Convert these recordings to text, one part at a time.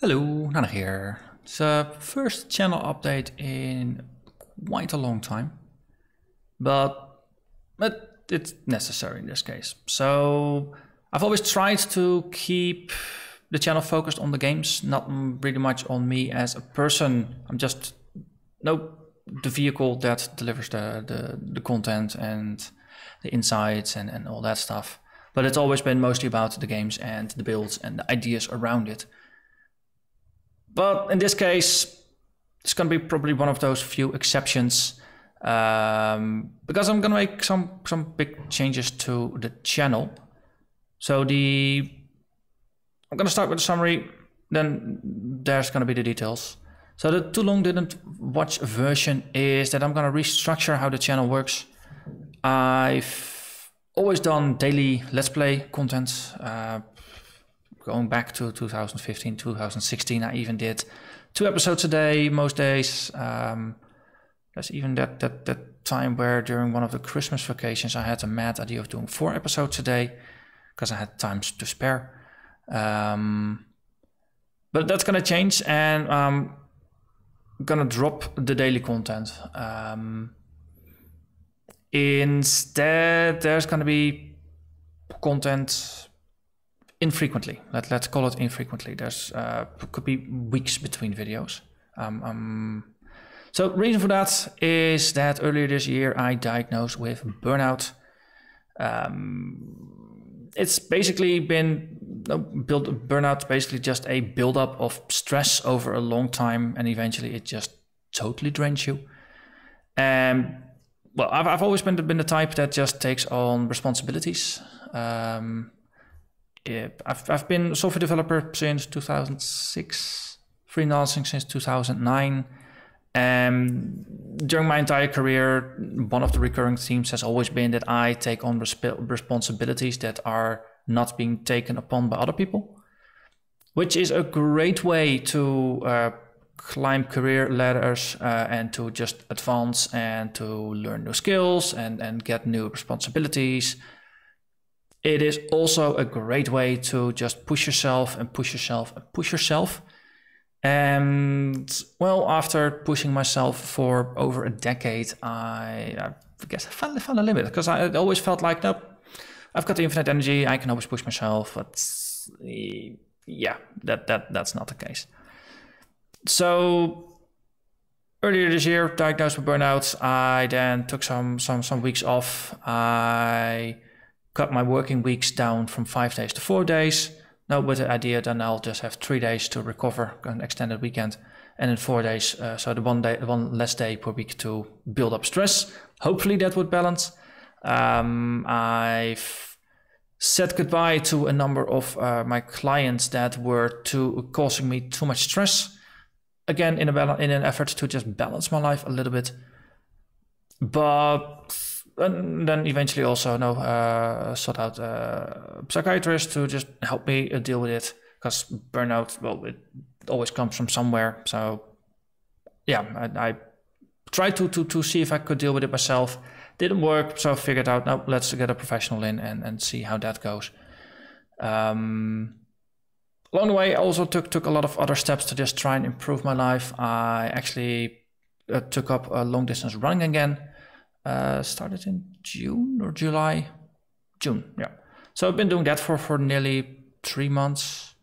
Hello, Nana here. It's a first channel update in quite a long time, but, but it's necessary in this case. So I've always tried to keep the channel focused on the games, not really much on me as a person. I'm just no the vehicle that delivers the, the, the content and the insights and, and all that stuff. But it's always been mostly about the games and the builds and the ideas around it. But in this case, it's going to be probably one of those few exceptions um, because I'm going to make some, some big changes to the channel. So the I'm going to start with the summary, then there's going to be the details. So the too long didn't watch version is that I'm going to restructure how the channel works. I've always done daily Let's Play content. Uh, going back to 2015, 2016. I even did two episodes a day most days. Um, there's even that that that time where during one of the Christmas vacations I had a mad idea of doing four episodes a day because I had time to spare. Um, but that's gonna change, and I'm gonna drop the daily content. Um, instead, there's gonna be content infrequently. Let, let's call it infrequently. There's uh, could be weeks between videos. Um, um, so reason for that is that earlier this year I diagnosed with burnout. Um, it's basically been no, build, burnout basically just a buildup of stress over a long time, and eventually it just totally drains you. And um, well, I've, I've always been, been the type that just takes on responsibilities. Um, yeah, I've, I've been software developer since 2006, freelancing since 2009. And um, during my entire career, one of the recurring themes has always been that I take on resp- responsibilities that are not being taken upon by other people, which is a great way to uh, climb career ladders uh, and to just advance and to learn new skills and, and get new responsibilities it is also a great way to just push yourself and push yourself and push yourself. And well, after pushing myself for over a decade, I, I guess I finally found a limit because I always felt like, nope, I've got the infinite energy. I can always push myself. But yeah, that that that's not the case. So earlier this year, diagnosed with burnout. I then took some some some weeks off. I cut my working weeks down from five days to four days. Now, with the idea, then I'll just have three days to recover, an extended weekend, and then four days. Uh, so the one day, one less day per week to build up stress. Hopefully, that would balance. Um, I've said goodbye to a number of uh, my clients that were too causing me too much stress. Again, in a in an effort to just balance my life a little bit, but and then eventually also you uh, sought out uh, a psychiatrist to just help me uh, deal with it because burnout well it always comes from somewhere so yeah I, I, tried to, to to see if I could deal with it myself didn't work so I figured out now let's get a professional in and, and see how that goes um, along the way I also took took a lot of other steps to just try and improve my life I actually uh, took up uh, long distance running again uh, started in June or July, June, yeah. So I've been doing that for, for nearly three months.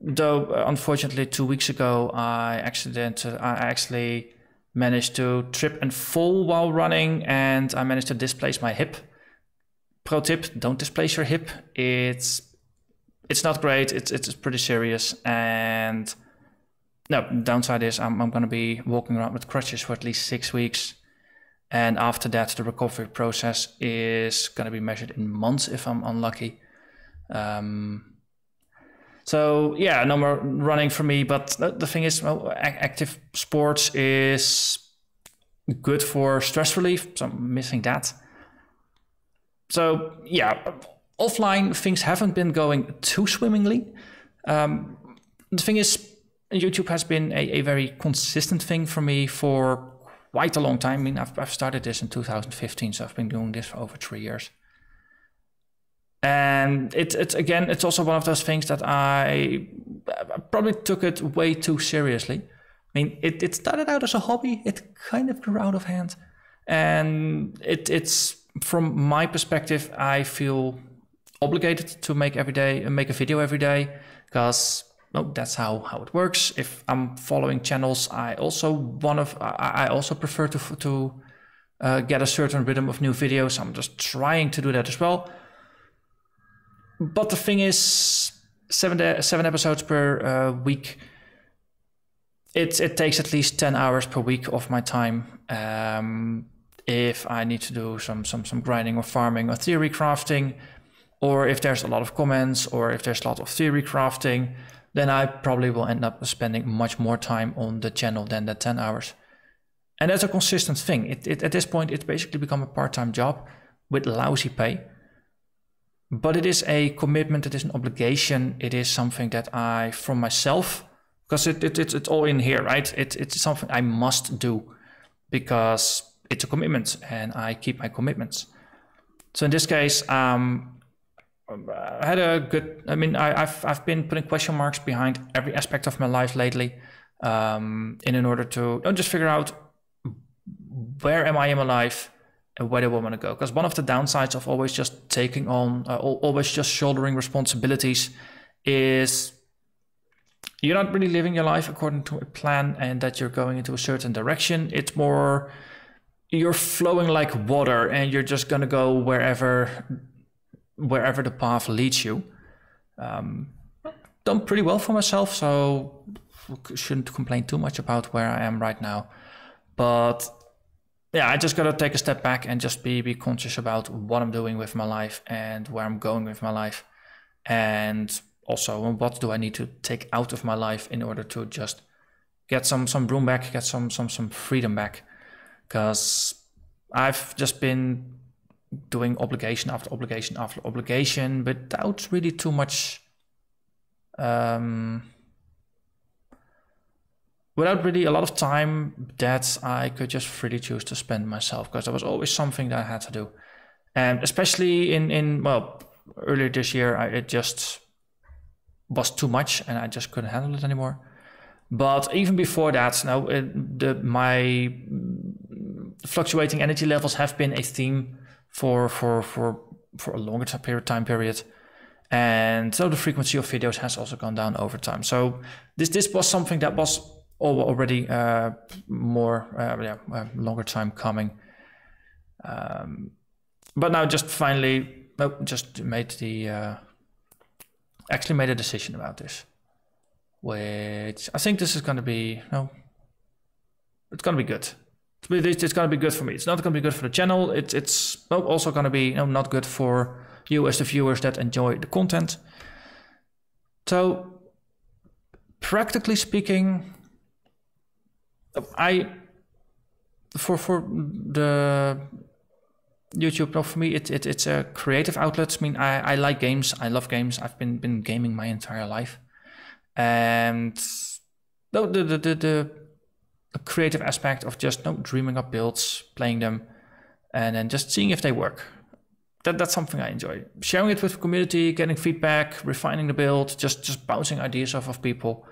Though uh, unfortunately, two weeks ago, I accident I actually managed to trip and fall while running, and I managed to displace my hip. Pro tip: Don't displace your hip. It's it's not great. It's it's pretty serious. And no downside is I'm I'm going to be walking around with crutches for at least six weeks and after that, the recovery process is going to be measured in months if I'm unlucky. Um, so yeah, no more running for me. But the thing is, well, active sports is good for stress relief. So I'm missing that. So yeah, offline things haven't been going too swimmingly. Um, the thing is, YouTube has been a, a very consistent thing for me for quite a long time. I mean, I've, I've started this in 2015, so I've been doing this for over three years. And it, it's again, it's also one of those things that I, I probably took it way too seriously. I mean, it, it started out as a hobby. It kind of grew out of hand, and it it's from my perspective, I feel obligated to make every day and make a video every day because no, that's how, how it works. If I'm following channels, I also one of I, also prefer to to uh, get a certain rhythm of new videos. I'm just trying to do that as well. But the thing is, seven uh, seven episodes per uh, week. It it takes at least ten hours per week of my time. Um, if I need to do some some some grinding or farming or theory crafting, or if there's a lot of comments, or if there's a lot of theory crafting then I probably will end up spending much more time on the channel than the 10 hours. And that's a consistent thing. It, it, at this point, it's basically become a part time job with lousy pay. But it is a commitment, it is an obligation, it is something that I, from myself, because it, it, it, it's all in here, right? It, it's something I must do because it's a commitment and I keep my commitments. So in this case, um, I had a good. I mean, I, have I've been putting question marks behind every aspect of my life lately, um, and in order to don't just figure out where am I in my life and where do I want to go. Because one of the downsides of always just taking on, uh, always just shouldering responsibilities, is you're not really living your life according to a plan, and that you're going into a certain direction. It's more you're flowing like water, and you're just gonna go wherever wherever the path leads you. Um, done pretty well for myself, so shouldn't complain too much about where I am right now. But yeah, I just gotta take a step back and just be be conscious about what I'm doing with my life and where I'm going with my life, and also what do I need to take out of my life in order to just get some some room back, get some some some freedom back, because I've just been doing obligation after obligation after obligation without really too much um, without really a lot of time that I could just freely choose to spend myself because there was always something that I had to do. And especially in, in well, earlier this year, I, it just was too much and I just couldn't handle it anymore. But even before that, now it, the, my fluctuating energy levels have been a theme for for for for a longer period time period and so the frequency of videos has also gone down over time so this this was something that was already uh, more uh, yeah, uh, longer time coming um, but now just finally oh, just made the uh, actually made a decision about this which i think this is going to be no it's going to be good it's, going to be good for me. It's not going to be good for the channel. It's it's also going to be you know, not good for you as the viewers that enjoy the content. So, practically speaking, I for for the YouTube. No, for me, it, it it's a creative outlet. I mean, I, I like games. I love games. I've been been gaming my entire life, and the the the, the a creative aspect of just you no know, dreaming up builds, playing them, and then just seeing if they work. That, that's something I enjoy. Sharing it with the community, getting feedback, refining the build, just just bouncing ideas off of people.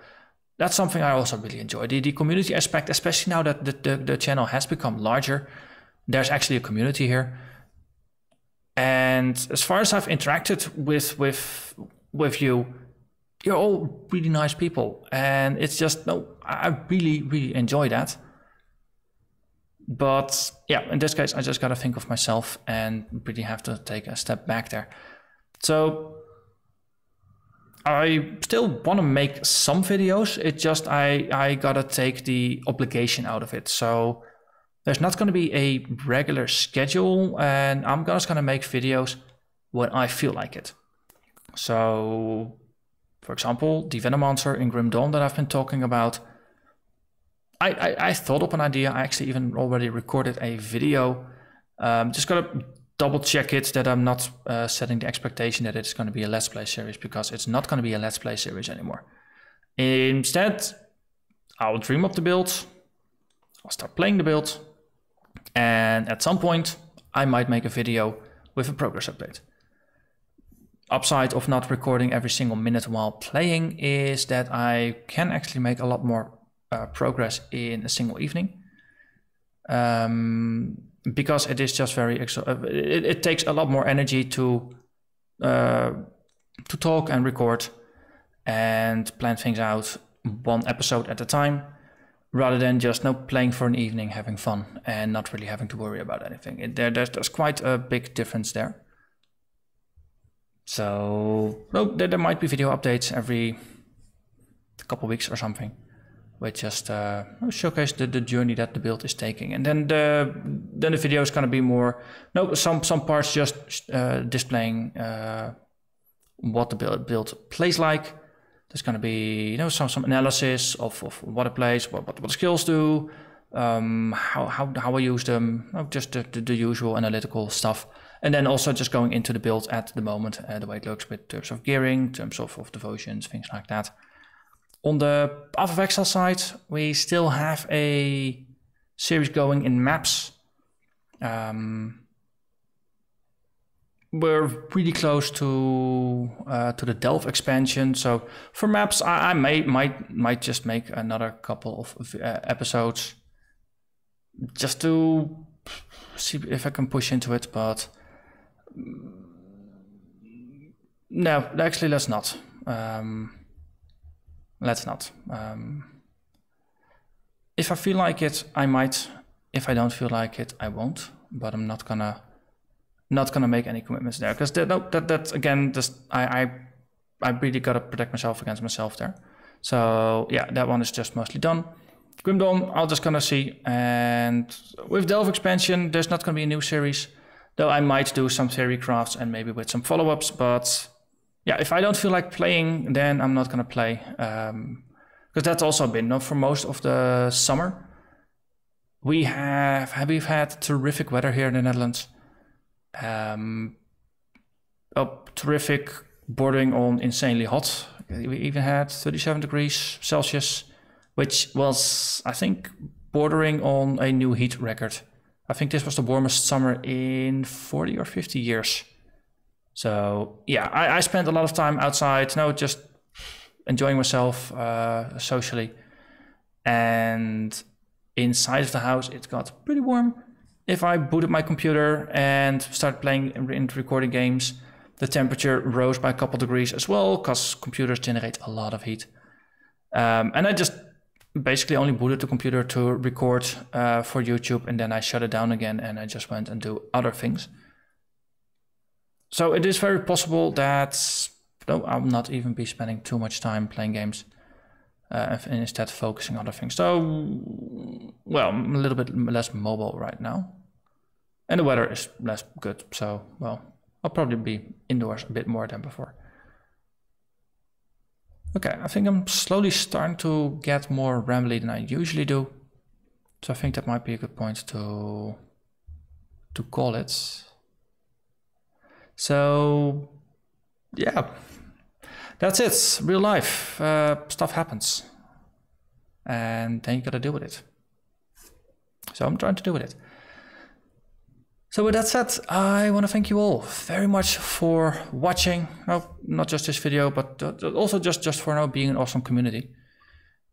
That's something I also really enjoy. The, the community aspect, especially now that the, the, the channel has become larger, there's actually a community here. And as far as I've interacted with with with you, you're all really nice people. And it's just, no, I really, really enjoy that. But yeah, in this case, I just got to think of myself and really have to take a step back there. So I still want to make some videos. It's just I, I got to take the obligation out of it. So there's not going to be a regular schedule, and I'm just going to make videos when I feel like it. So for example, the Venomancer in Grim Dawn that I've been talking about, I, I, I thought up an idea. I actually even already recorded a video. Um, just gotta double check it that I'm not uh, setting the expectation that it's going to be a Let's Play series because it's not going to be a Let's Play series anymore. Instead, I'll dream up the build, I'll start playing the build, and at some point, I might make a video with a progress update upside of not recording every single minute while playing is that I can actually make a lot more uh, progress in a single evening. Um, because it is just very uh, it, it, takes a lot more energy to uh, to talk and record and plan things out one episode at a time rather than just no playing for an evening having fun and not really having to worry about anything it, there, there's, there's quite a big difference there so well, there, there might be video updates every couple weeks or something, which just uh, showcase the, the journey that the build is taking. And then the then the video is going to be more no some some parts just uh, displaying uh, what the build, build plays like. There's going to be you know some some analysis of, of what it plays, what what, what the skills do, um, how how how I use them, just the, the, the usual analytical stuff. And then also just going into the build at the moment, uh, the way it looks with terms of gearing, terms of, of devotions, things like that. On the Path of Exile side, we still have a series going in maps. Um, we're pretty close to uh, to the Delve expansion. So for maps, I, I, may might might just make another couple of uh, episodes just to see if I can push into it. But Mm, no, actually, let's not. Um, let's not. Um, if I feel like it, I might. If I don't feel like it, I won't. But I'm not gonna not gonna make any commitments there because that, no, that that again just I, I I really gotta protect myself against myself there. So yeah, that one is just mostly done. Grimdom, I'll just gonna see. And with Delve expansion, there's not gonna be a new series. Though I might do some theory crafts and maybe with some follow-ups, but yeah, if I don't feel like playing, then I'm not gonna play. Because um, that's also been not for most of the summer. We have we've had terrific weather here in the Netherlands. Um, oh, terrific, bordering on insanely hot. We even had 37 degrees Celsius, which was I think bordering on a new heat record. I think this was the warmest summer in 40 or 50 years. So yeah, I, I spent a lot of time outside, you know, just enjoying myself uh, socially. And inside of the house, it got pretty warm. If I booted my computer and started playing and recording games, the temperature rose by a couple degrees as well, because computers generate a lot of heat. Um, and I just basically only booted the computer to record uh, for YouTube, and then I shut it down again, and I just went and do other things. So it is very possible that no, I will not even be spending too much time playing games, uh, and instead focusing on other things. So, well, I'm a little bit less mobile right now, and the weather is less good. So, well, I'll probably be indoors a bit more than before. Okay, I think I'm slowly starting to get more rambly than I usually do. So I think that might be a good point to, to call it. So yeah, that's it. Real life uh, stuff happens, and then you gotta deal with it. So I'm trying to deal with it. So with that said, I want to thank you all very much for watching. not just this video, but uh, also just, just for now being an awesome community.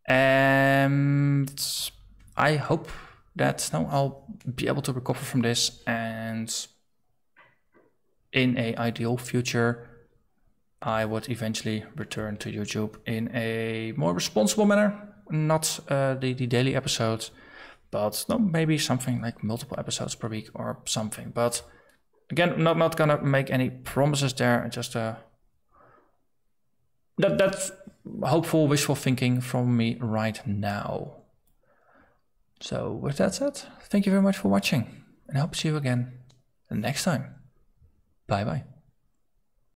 And I hope that now I'll be able to recover from this and in a ideal future, I would eventually return to YouTube in a more responsible manner, not uh, the, the daily episodes but no, maybe something like multiple episodes per week or something. But again, I'm not not gonna make any promises there. Just uh, that that's hopeful, wishful thinking from me right now. So with that said, thank you very much for watching, and I hope to see you again next time. Bye bye.